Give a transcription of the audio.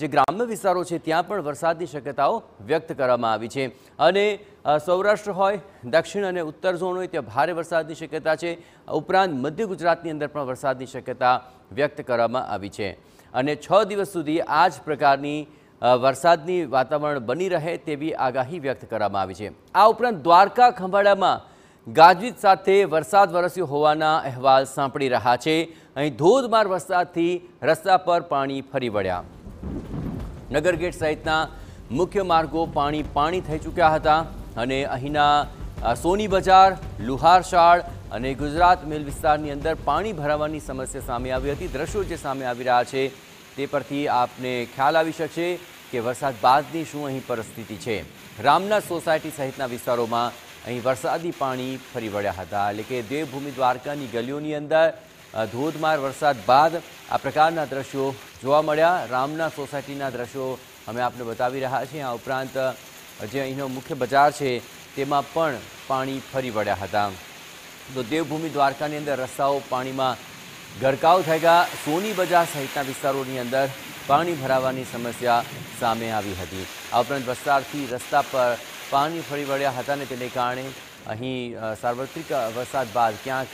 જે ગ્રામ્ય વિસ્તારો છે ત્યાં પણ વરસાદની શક્યતાઓ વ્યક્ત કરવામાં આવી છે અને સૌરાષ્ટ્ર હોય દક્ષિણ અને ઉત્તર ઝોન હોય ત્યાં ભારે વરસાદની શક્યતા છે ઉપરાંત મધ્ય ગુજરાતની અંદર પણ વરસાદની શક્યતા વ્યક્ત કરવામાં આવી છે અને છ દિવસ સુધી આ જ પ્રકારની વરસાદની વાતાવરણ બની રહે તેવી આગાહી વ્યક્ત કરવામાં આવી છે આ ઉપરાંત દ્વારકા ખંભાળામાં ગાજવીજ સાથે વરસાદ વરસ્યો હોવાના અહેવાલ સાંપડી રહ્યા છે અહીં ધોધમાર વરસાદથી રસ્તા પર પાણી ફરી વળ્યા નગરગેટ સહિતના મુખ્ય માર્ગો પાણી પાણી થઈ ચૂક્યા હતા અને અહીંના સોની બજાર લુહારશાળ અને ગુજરાત મિલ વિસ્તારની અંદર પાણી ભરાવાની સમસ્યા સામે આવી હતી દ્રશ્યો જે સામે આવી રહ્યા છે તે પરથી આપને ખ્યાલ આવી શકશે કે વરસાદ બાદની શું અહીં પરિસ્થિતિ છે રામનાથ સોસાયટી સહિતના વિસ્તારોમાં અહીં વરસાદી પાણી ફરી વળ્યા હતા એટલે કે દેવભૂમિ દ્વારકાની ગલીઓની અંદર ધોધમાર વરસાદ બાદ આ પ્રકારના દ્રશ્યો જોવા મળ્યા રામના સોસાયટીના દ્રશ્યો અમે આપને બતાવી રહ્યા છીએ આ ઉપરાંત જે અહીંનો મુખ્ય બજાર છે તેમાં પણ પાણી ફરી વળ્યા હતા તો દેવભૂમિ દ્વારકાની અંદર રસ્તાઓ પાણીમાં ગરકાવ થઈ ગયા સોની બજાર સહિતના વિસ્તારોની અંદર પાણી ભરાવાની સમસ્યા સામે આવી હતી આ ઉપરાંત વરસાદથી રસ્તા પર પાણી ફરી વળ્યા હતા ને તેને કારણે અહીં સાર્વત્રિક વરસાદ બાદ ક્યાંક